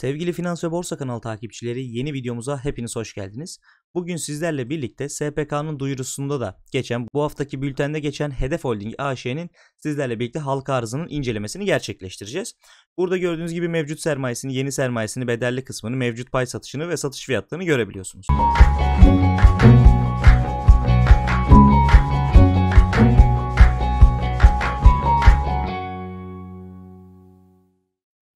Sevgili Finans ve Borsa kanalı takipçileri yeni videomuza hepiniz hoş geldiniz. Bugün sizlerle birlikte SPK'nın duyurusunda da geçen bu haftaki bültende geçen Hedef Holding AŞ'nin sizlerle birlikte halka arzının incelemesini gerçekleştireceğiz. Burada gördüğünüz gibi mevcut sermayesini, yeni sermayesini, bedelli kısmını, mevcut pay satışını ve satış fiyatlarını görebiliyorsunuz.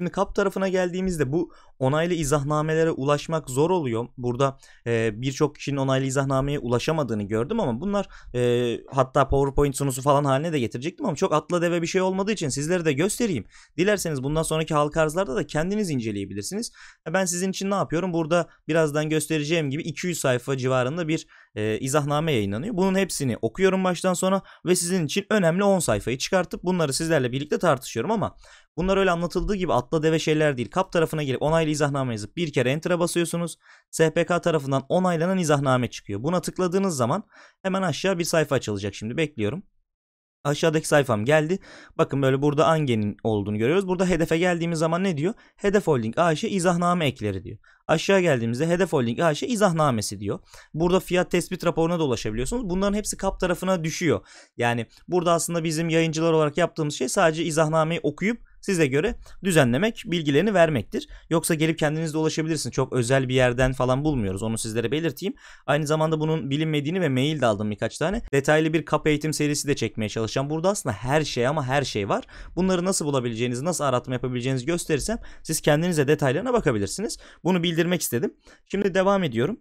Şimdi kap tarafına geldiğimizde bu onaylı izahnamelere ulaşmak zor oluyor. Burada e, birçok kişinin onaylı izahnameye ulaşamadığını gördüm ama bunlar e, hatta PowerPoint sunusu falan haline de getirecektim ama çok atla deve bir şey olmadığı için sizlere de göstereyim. Dilerseniz bundan sonraki halka arzlarda da kendiniz inceleyebilirsiniz. Ben sizin için ne yapıyorum? Burada birazdan göstereceğim gibi 200 sayfa civarında bir e, izahname yayınlanıyor. Bunun hepsini okuyorum baştan sona ve sizin için önemli 10 sayfayı çıkartıp bunları sizlerle birlikte tartışıyorum ama bunlar öyle anlatıldığı gibi atla deve şeyler değil. Kap tarafına gelip onaylı izahname yazıp bir kere enter'a basıyorsunuz. SPK tarafından onaylanan izahname çıkıyor. Buna tıkladığınız zaman hemen aşağı bir sayfa açılacak şimdi bekliyorum. Aşağıdaki sayfam geldi. Bakın böyle burada angenin olduğunu görüyoruz. Burada hedefe geldiğimiz zaman ne diyor? Hedef Holding AŞ izahname ekleri diyor. Aşağı geldiğimizde Hedef Holding AŞ izahnamesi diyor. Burada fiyat tespit raporuna da ulaşabiliyorsunuz. Bunların hepsi kap tarafına düşüyor. Yani burada aslında bizim yayıncılar olarak yaptığımız şey sadece izahnameyi okuyup size göre düzenlemek, bilgilerini vermektir. Yoksa gelip kendiniz ulaşabilirsiniz. Çok özel bir yerden falan bulmuyoruz. Onu sizlere belirteyim. Aynı zamanda bunun bilinmediğini ve mail de aldım birkaç tane. Detaylı bir kap eğitim serisi de çekmeye çalışacağım. Burada aslında her şey ama her şey var. Bunları nasıl bulabileceğinizi, nasıl aratma yapabileceğinizi gösterirsem siz kendinize detaylarına bakabilirsiniz. Bunu bildirmek istedim. Şimdi devam ediyorum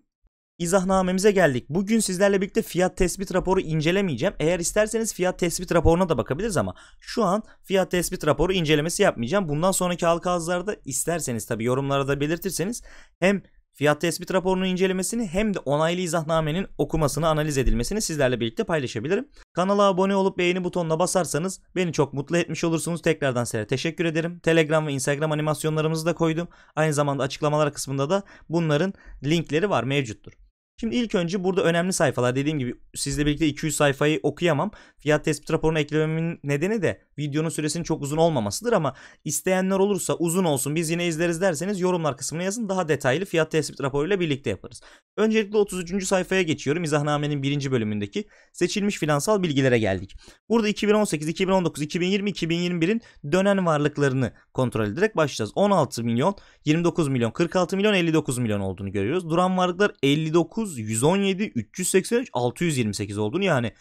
izahnamemize geldik. Bugün sizlerle birlikte fiyat tespit raporu incelemeyeceğim. Eğer isterseniz fiyat tespit raporuna da bakabiliriz ama şu an fiyat tespit raporu incelemesi yapmayacağım. Bundan sonraki halka azlarda isterseniz tabi yorumlara da belirtirseniz hem fiyat tespit raporunun incelemesini hem de onaylı izahnamenin okumasını analiz edilmesini sizlerle birlikte paylaşabilirim. Kanala abone olup beğeni butonuna basarsanız beni çok mutlu etmiş olursunuz. Tekrardan size teşekkür ederim. Telegram ve Instagram animasyonlarımızı da koydum. Aynı zamanda açıklamalar kısmında da bunların linkleri var mevcuttur. Şimdi ilk önce burada önemli sayfalar dediğim gibi sizle birlikte 200 sayfayı okuyamam. Fiyat tespit raporunu eklememin nedeni de videonun süresinin çok uzun olmamasıdır ama isteyenler olursa uzun olsun biz yine izleriz derseniz yorumlar kısmına yazın daha detaylı fiyat tespit raporuyla birlikte yaparız. Öncelikle 33. sayfaya geçiyorum. İzahnamenin birinci bölümündeki seçilmiş finansal bilgilere geldik. Burada 2018, 2019, 2020, 2021'in dönen varlıklarını kontrol ederek başlayacağız. 16 milyon, 29 milyon, 46 milyon, 59 milyon olduğunu görüyoruz. Duran varlıklar 59 109, 117, 383, 628 olduğunu yani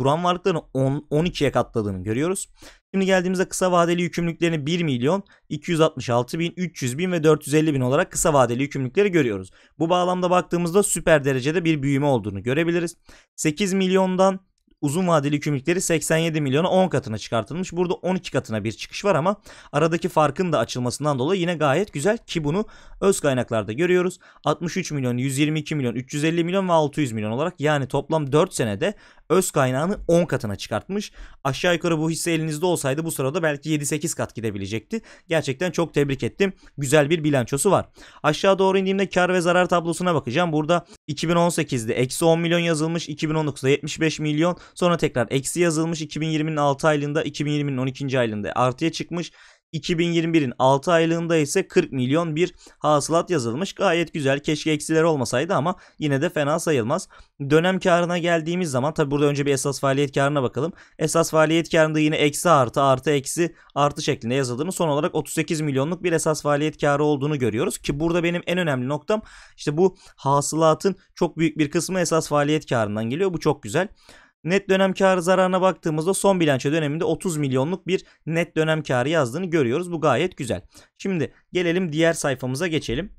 duran varlıkların 10, 12'ye katladığını görüyoruz. Şimdi geldiğimizde kısa vadeli yükümlülüklerini 1 milyon 266 bin 300 bin ve 450 bin olarak kısa vadeli yükümlülükleri görüyoruz. Bu bağlamda baktığımızda süper derecede bir büyüme olduğunu görebiliriz. 8 milyondan uzun vadeli kümlükleri 87 milyona 10 katına çıkartılmış. Burada 12 katına bir çıkış var ama aradaki farkın da açılmasından dolayı yine gayet güzel ki bunu öz kaynaklarda görüyoruz. 63 milyon, 122 milyon, 350 milyon ve 600 milyon olarak yani toplam 4 senede öz kaynağını 10 katına çıkartmış. Aşağı yukarı bu hisse elinizde olsaydı bu sırada belki 7-8 kat gidebilecekti. Gerçekten çok tebrik ettim. Güzel bir bilançosu var. Aşağı doğru indiğimde kar ve zarar tablosuna bakacağım. Burada 2018'de eksi 10 milyon yazılmış. 2019'da 75 milyon. Sonra tekrar eksi yazılmış 2020'nin 6 aylığında 2020'nin 12. aylığında artıya çıkmış. 2021'in 6 aylığında ise 40 milyon bir hasılat yazılmış. Gayet güzel. Keşke eksiler olmasaydı ama yine de fena sayılmaz. Dönem karına geldiğimiz zaman tabi burada önce bir esas faaliyet karına bakalım. Esas faaliyet karında yine eksi artı artı eksi artı şeklinde yazıldığını son olarak 38 milyonluk bir esas faaliyet karı olduğunu görüyoruz. Ki burada benim en önemli noktam işte bu hasılatın çok büyük bir kısmı esas faaliyet karından geliyor. Bu çok güzel. Net dönem karı zararına baktığımızda son bilanço döneminde 30 milyonluk bir net dönem karı yazdığını görüyoruz. Bu gayet güzel. Şimdi gelelim diğer sayfamıza geçelim.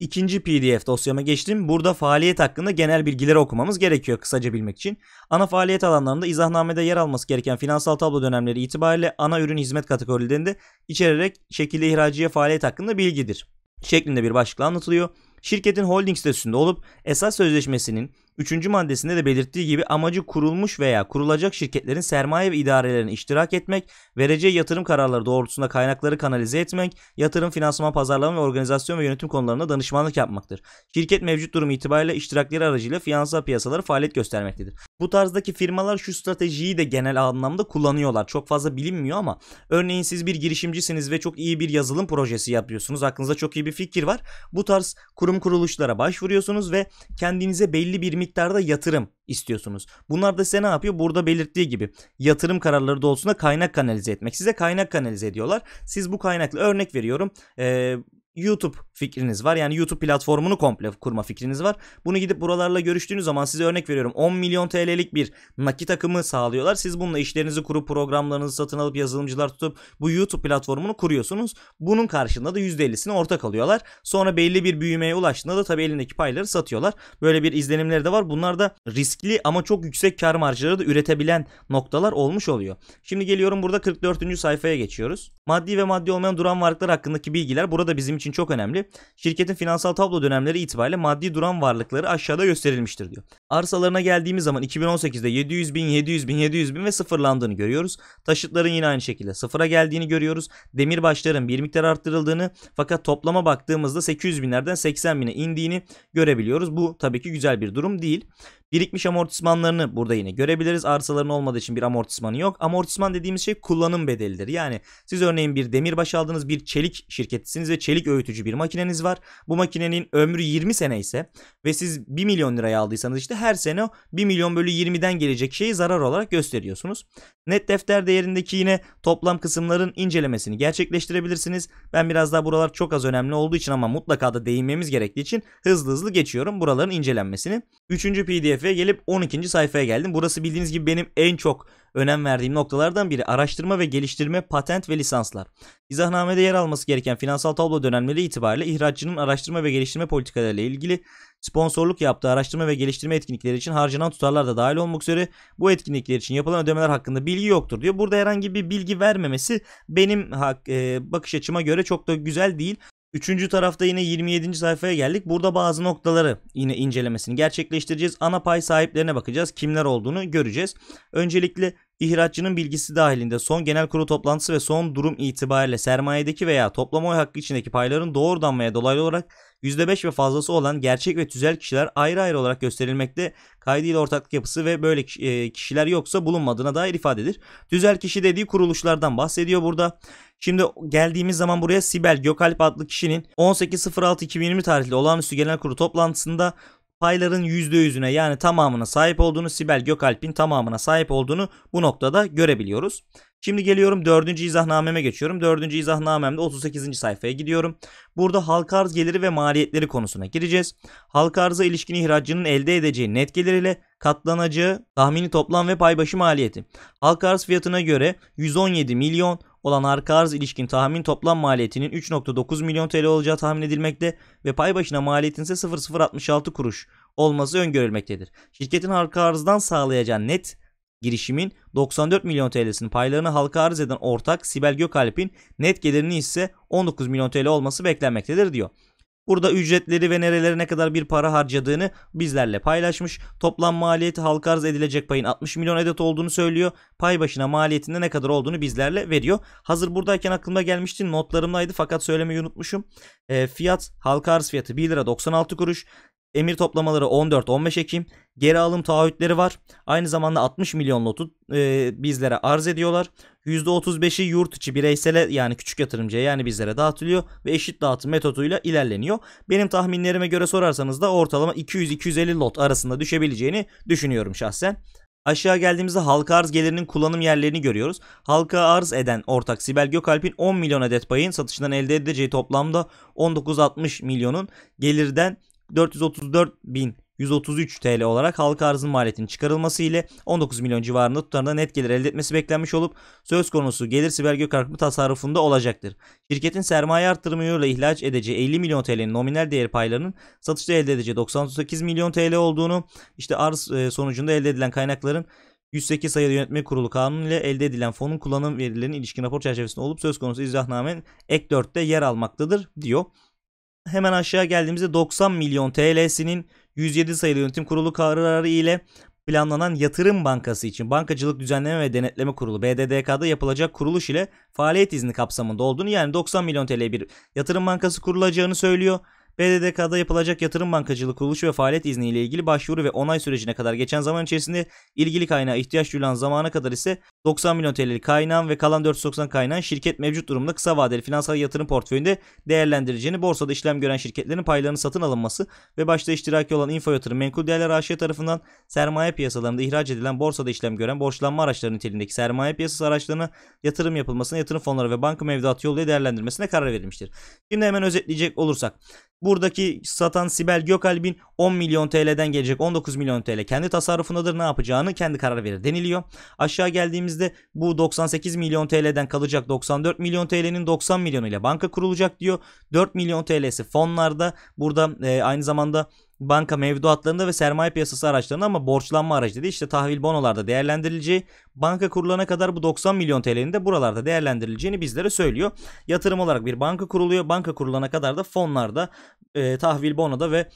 İkinci PDF dosyama geçtim. Burada faaliyet hakkında genel bilgileri okumamız gerekiyor kısaca bilmek için. Ana faaliyet alanlarında izahnamede yer alması gereken finansal tablo dönemleri itibariyle ana ürün hizmet kategorilerinde içererek şekilde ihraciye faaliyet hakkında bilgidir şeklinde bir başlıkla anlatılıyor. Şirketin holding statüsünde olup esas sözleşmesinin Üçüncü maddesinde de belirttiği gibi amacı kurulmuş veya kurulacak şirketlerin sermaye ve idarelerine iştirak etmek, vereceği yatırım kararları doğrultusunda kaynakları kanalize etmek, yatırım, finansman, pazarlama ve organizasyon ve yönetim konularında danışmanlık yapmaktır. Şirket mevcut durum itibariyle iştirakleri aracıyla finansal piyasaları faaliyet göstermektedir. Bu tarzdaki firmalar şu stratejiyi de genel anlamda kullanıyorlar. Çok fazla bilinmiyor ama örneğin siz bir girişimcisiniz ve çok iyi bir yazılım projesi yapıyorsunuz. Aklınızda çok iyi bir fikir var. Bu tarz kurum kuruluşlara başvuruyorsunuz ve kendinize belli bir miktarda yatırım istiyorsunuz. Bunlar da size ne yapıyor? Burada belirttiği gibi yatırım kararları doğrultusunda kaynak kanalize etmek. Size kaynak kanalize ediyorlar. Siz bu kaynakla örnek veriyorum. Ee, YouTube fikriniz var. Yani YouTube platformunu komple kurma fikriniz var. Bunu gidip buralarla görüştüğünüz zaman size örnek veriyorum 10 milyon TL'lik bir nakit akımı sağlıyorlar. Siz bununla işlerinizi kurup programlarınızı satın alıp yazılımcılar tutup bu YouTube platformunu kuruyorsunuz. Bunun karşılığında da %50'sini ortak alıyorlar. Sonra belli bir büyümeye ulaştığında da tabii elindeki payları satıyorlar. Böyle bir izlenimleri de var. Bunlar da riskli ama çok yüksek kar marjları da üretebilen noktalar olmuş oluyor. Şimdi geliyorum burada 44. sayfaya geçiyoruz. Maddi ve maddi olmayan duran varlıklar hakkındaki bilgiler burada bizim için için çok önemli. Şirketin finansal tablo dönemleri itibariyle maddi duran varlıkları aşağıda gösterilmiştir diyor. Arsalarına geldiğimiz zaman 2018'de 700 bin, 700 bin, 700 bin ve sıfırlandığını görüyoruz. Taşıtların yine aynı şekilde sıfıra geldiğini görüyoruz. Demirbaşların bir miktar arttırıldığını fakat toplama baktığımızda 800 binlerden 80 bine indiğini görebiliyoruz. Bu tabii ki güzel bir durum değil. Birikmiş amortismanlarını burada yine görebiliriz. Arsaların olmadığı için bir amortismanı yok. Amortisman dediğimiz şey kullanım bedelidir. Yani siz örneğin bir demirbaş aldınız bir çelik şirketisiniz ve çelik öğütücü bir makineniz var. Bu makinenin ömrü 20 sene ise ve siz 1 milyon liraya aldıysanız işte her sene 1 milyon bölü 20'den gelecek şeyi zarar olarak gösteriyorsunuz. Net defter değerindeki yine toplam kısımların incelemesini gerçekleştirebilirsiniz. Ben biraz daha buralar çok az önemli olduğu için ama mutlaka da değinmemiz gerektiği için hızlı hızlı geçiyorum buraların incelenmesini. Üçüncü PDF sayfaya gelip 12. sayfaya geldim. Burası bildiğiniz gibi benim en çok önem verdiğim noktalardan biri. Araştırma ve geliştirme, patent ve lisanslar. İzahnamede yer alması gereken finansal tablo dönemleri itibariyle ihracçının araştırma ve geliştirme politikalarıyla ilgili sponsorluk yaptığı araştırma ve geliştirme etkinlikleri için harcanan tutarlar da dahil olmak üzere bu etkinlikler için yapılan ödemeler hakkında bilgi yoktur diyor. Burada herhangi bir bilgi vermemesi benim e, bakış açıma göre çok da güzel değil. Üçüncü tarafta yine 27. sayfaya geldik. Burada bazı noktaları yine incelemesini gerçekleştireceğiz. Ana pay sahiplerine bakacağız. Kimler olduğunu göreceğiz. Öncelikle İhracçının bilgisi dahilinde son genel kurul toplantısı ve son durum itibariyle sermayedeki veya toplam oy hakkı içindeki payların doğrudan veya dolaylı olarak %5 ve fazlası olan gerçek ve tüzel kişiler ayrı ayrı olarak gösterilmekte kaydıyla ortaklık yapısı ve böyle e, kişiler yoksa bulunmadığına dair ifadedir. Tüzel kişi dediği kuruluşlardan bahsediyor burada. Şimdi geldiğimiz zaman buraya Sibel Gökalp adlı kişinin 18.06.2020 tarihli olağanüstü genel kurulu toplantısında payların %100'üne yani tamamına sahip olduğunu Sibel Gökalp'in tamamına sahip olduğunu bu noktada görebiliyoruz. Şimdi geliyorum 4. izahnameme geçiyorum. 4. izahnamemde 38. sayfaya gidiyorum. Burada halka arz geliri ve maliyetleri konusuna gireceğiz. Halka arıza ilişkin ihracının elde edeceği net gelir ile katlanacağı tahmini toplam ve paybaşı maliyeti. Halka arz fiyatına göre 117 milyon olan arka arz ilişkin tahmin toplam maliyetinin 3.9 milyon TL olacağı tahmin edilmekte ve pay başına maliyetin ise 0.066 kuruş olması öngörülmektedir. Şirketin arka arzdan sağlayacağı net girişimin 94 milyon TL'sinin paylarını halka arz eden ortak Sibel Gökalp'in net gelirinin ise 19 milyon TL olması beklenmektedir diyor. Burada ücretleri ve nerelere ne kadar bir para harcadığını bizlerle paylaşmış. Toplam maliyeti halka arz edilecek payın 60 milyon adet olduğunu söylüyor. Pay başına maliyetinde ne kadar olduğunu bizlerle veriyor. Hazır buradayken aklıma gelmişti. Notlarımdaydı fakat söylemeyi unutmuşum. E, fiyat halka arz fiyatı 1 lira 96 kuruş. Emir toplamaları 14-15 Ekim. Geri alım taahhütleri var. Aynı zamanda 60 milyon lotu e, bizlere arz ediyorlar. %35'i yurt içi bireysele yani küçük yatırımcıya yani bizlere dağıtılıyor ve eşit dağıtım metoduyla ilerleniyor. Benim tahminlerime göre sorarsanız da ortalama 200-250 lot arasında düşebileceğini düşünüyorum şahsen. Aşağı geldiğimizde halka arz gelirinin kullanım yerlerini görüyoruz. Halka arz eden ortak Sibel Gökalp'in 10 milyon adet payın satışından elde edeceği toplamda 19-60 milyonun gelirden 434.133 TL olarak halka arzın maliyetinin çıkarılması ile 19 milyon civarında tutarında net gelir elde etmesi beklenmiş olup söz konusu gelir siber Gökhark'ın tasarrufunda olacaktır. Şirketin sermaye yoluyla ihraç edeceği 50 milyon TL'nin nominal değer paylarının satışta elde edeceği 98 milyon TL olduğunu işte arz e, sonucunda elde edilen kaynakların 108 sayılı yönetme kurulu kanunu ile elde edilen fonun kullanım verilerinin ilişkin rapor çerçevesinde olup söz konusu izahname ek 4'te yer almaktadır diyor hemen aşağı geldiğimizde 90 milyon TL'sinin 107 sayılı yönetim kurulu kararı ile planlanan Yatırım Bankası için Bankacılık Düzenleme ve Denetleme Kurulu BDDK'da yapılacak kuruluş ile faaliyet izni kapsamında olduğunu yani 90 milyon TL bir yatırım bankası kurulacağını söylüyor. BDDK'da yapılacak yatırım bankacılığı kuruluşu ve faaliyet izni ile ilgili başvuru ve onay sürecine kadar geçen zaman içerisinde ilgili kaynağa ihtiyaç duyulan zamana kadar ise 90 milyon TL'lik kaynağın ve kalan 490 kaynağın şirket mevcut durumda kısa vadeli finansal yatırım portföyünde değerlendireceğini borsada işlem gören şirketlerin paylarının satın alınması ve başta iştiraki olan info yatırım menkul değerler AŞ tarafından sermaye piyasalarında ihraç edilen borsada işlem gören borçlanma araçları niteliğindeki sermaye piyasası araçlarına yatırım yapılmasına yatırım fonları ve banka mevduatı yoluyla değerlendirmesine karar verilmiştir. Şimdi hemen özetleyecek olursak Buradaki satan Sibel Gökalp'in 10 milyon TL'den gelecek 19 milyon TL kendi tasarrufundadır ne yapacağını kendi karar verir deniliyor. Aşağı geldiğimizde bu 98 milyon TL'den kalacak 94 milyon TL'nin 90 milyonu ile banka kurulacak diyor. 4 milyon TL'si fonlarda burada e, aynı zamanda banka mevduatlarında ve sermaye piyasası araçlarında ama borçlanma aracı dedi. İşte tahvil bonolarda değerlendirileceği banka kurulana kadar bu 90 milyon TL'nin de buralarda değerlendirileceğini bizlere söylüyor. Yatırım olarak bir banka kuruluyor. Banka kurulana kadar da fonlarda, e, tahvil bonoda ve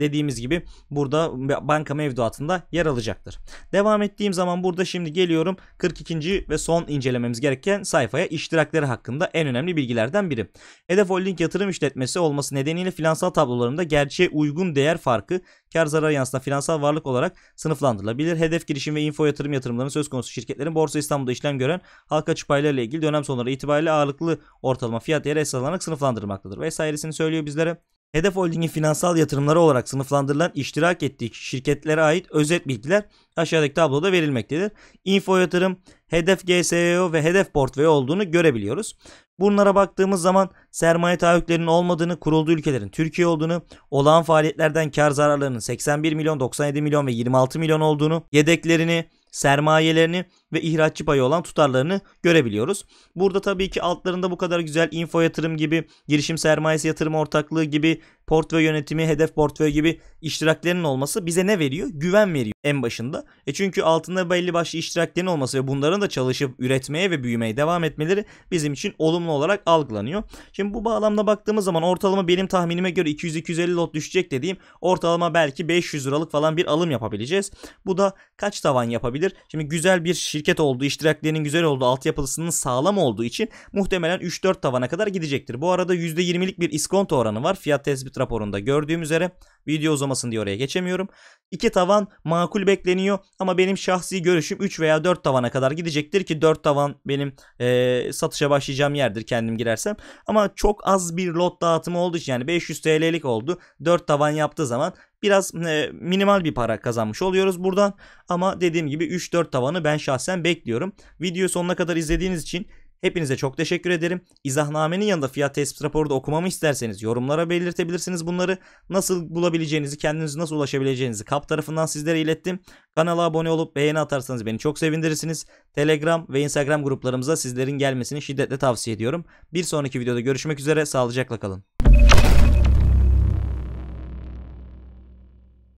dediğimiz gibi burada banka mevduatında yer alacaktır. Devam ettiğim zaman burada şimdi geliyorum 42. ve son incelememiz gereken sayfaya iştirakleri hakkında en önemli bilgilerden biri. Hedef Holding yatırım işletmesi olması nedeniyle finansal tablolarında gerçeğe uygun değer farkı kar zarar yansıtan finansal varlık olarak sınıflandırılabilir. Hedef girişim ve info yatırım yatırımlarının söz konusu şirketlerin Borsa İstanbul'da işlem gören halka açı paylarıyla ilgili dönem sonları itibariyle ağırlıklı ortalama fiyat değeri esas alarak sınıflandırılmaktadır. Vesairesini söylüyor bizlere. Hedef Holding'in finansal yatırımları olarak sınıflandırılan iştirak ettiği şirketlere ait özet bilgiler aşağıdaki tabloda verilmektedir. Info yatırım, hedef GSEO ve hedef portföy olduğunu görebiliyoruz. Bunlara baktığımız zaman sermaye taahhütlerinin olmadığını, kurulduğu ülkelerin Türkiye olduğunu, olağan faaliyetlerden kar zararlarının 81 milyon, 97 milyon ve 26 milyon olduğunu, yedeklerini, sermayelerini ve ihraççı payı olan tutarlarını görebiliyoruz. Burada tabii ki altlarında bu kadar güzel info yatırım gibi, girişim sermayesi yatırım ortaklığı gibi, portföy yönetimi, hedef portföy gibi iştiraklerin olması bize ne veriyor? Güven veriyor en başında. E çünkü altında belli başlı iştiraklerin olması ve bunların da çalışıp üretmeye ve büyümeye devam etmeleri bizim için olumlu olarak algılanıyor. Şimdi bu bağlamda baktığımız zaman ortalama benim tahminime göre 200-250 lot düşecek dediğim ortalama belki 500 liralık falan bir alım yapabileceğiz. Bu da kaç tavan yapabilir? Şimdi güzel bir şirket şirket olduğu, iştiraklerinin güzel olduğu, altyapısının sağlam olduğu için muhtemelen 3-4 tavana kadar gidecektir. Bu arada %20'lik bir iskonto oranı var. Fiyat tespit raporunda gördüğüm üzere video uzamasın diye oraya geçemiyorum. 2 tavan makul bekleniyor ama benim şahsi görüşüm 3 veya 4 tavana kadar gidecektir ki 4 tavan benim e, satışa başlayacağım yerdir kendim girersem. Ama çok az bir lot dağıtımı olduğu için yani 500 TL'lik oldu. 4 tavan yaptığı zaman Biraz e, minimal bir para kazanmış oluyoruz buradan. Ama dediğim gibi 3-4 tavanı ben şahsen bekliyorum. Videoyu sonuna kadar izlediğiniz için Hepinize çok teşekkür ederim. İzahnamenin yanında fiyat tespit raporu da okumamı isterseniz yorumlara belirtebilirsiniz bunları. Nasıl bulabileceğinizi, kendinizi nasıl ulaşabileceğinizi kap tarafından sizlere ilettim. Kanala abone olup beğeni atarsanız beni çok sevindirirsiniz. Telegram ve Instagram gruplarımıza sizlerin gelmesini şiddetle tavsiye ediyorum. Bir sonraki videoda görüşmek üzere. Sağlıcakla kalın.